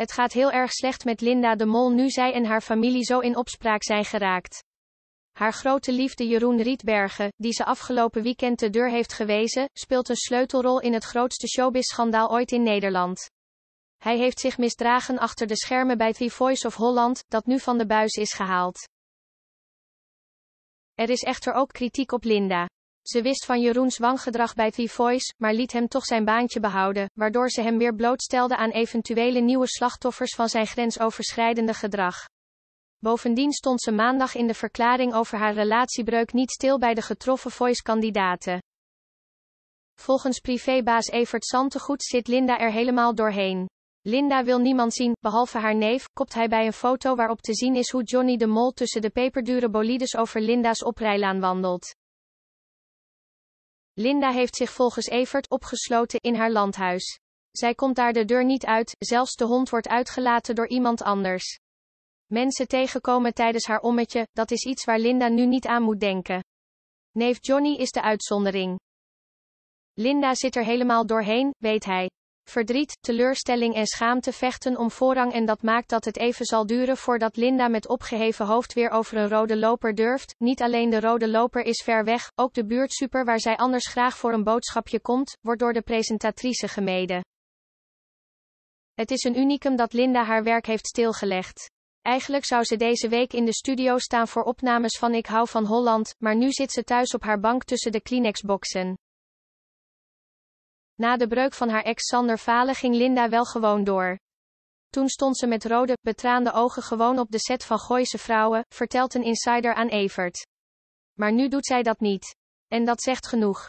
Het gaat heel erg slecht met Linda de Mol nu zij en haar familie zo in opspraak zijn geraakt. Haar grote liefde Jeroen Rietbergen, die ze afgelopen weekend de deur heeft gewezen, speelt een sleutelrol in het grootste showbiz ooit in Nederland. Hij heeft zich misdragen achter de schermen bij The Voice of Holland, dat nu van de buis is gehaald. Er is echter ook kritiek op Linda. Ze wist van Jeroens wangedrag bij The Voice, maar liet hem toch zijn baantje behouden, waardoor ze hem weer blootstelde aan eventuele nieuwe slachtoffers van zijn grensoverschrijdende gedrag. Bovendien stond ze maandag in de verklaring over haar relatiebreuk niet stil bij de getroffen Voice-kandidaten. Volgens privébaas Evert Santegoed zit Linda er helemaal doorheen. Linda wil niemand zien, behalve haar neef, kopt hij bij een foto waarop te zien is hoe Johnny de Mol tussen de peperdure bolides over Linda's oprijlaan wandelt. Linda heeft zich volgens Evert opgesloten in haar landhuis. Zij komt daar de deur niet uit, zelfs de hond wordt uitgelaten door iemand anders. Mensen tegenkomen tijdens haar ommetje, dat is iets waar Linda nu niet aan moet denken. Neef Johnny is de uitzondering. Linda zit er helemaal doorheen, weet hij. Verdriet, teleurstelling en schaamte vechten om voorrang en dat maakt dat het even zal duren voordat Linda met opgeheven hoofd weer over een rode loper durft. Niet alleen de rode loper is ver weg, ook de buurtsuper waar zij anders graag voor een boodschapje komt, wordt door de presentatrice gemeden. Het is een unicum dat Linda haar werk heeft stilgelegd. Eigenlijk zou ze deze week in de studio staan voor opnames van Ik hou van Holland, maar nu zit ze thuis op haar bank tussen de Kleenex-boxen. Na de breuk van haar ex Sander Valen ging Linda wel gewoon door. Toen stond ze met rode, betraande ogen gewoon op de set van Gooise Vrouwen, vertelt een insider aan Evert. Maar nu doet zij dat niet. En dat zegt genoeg.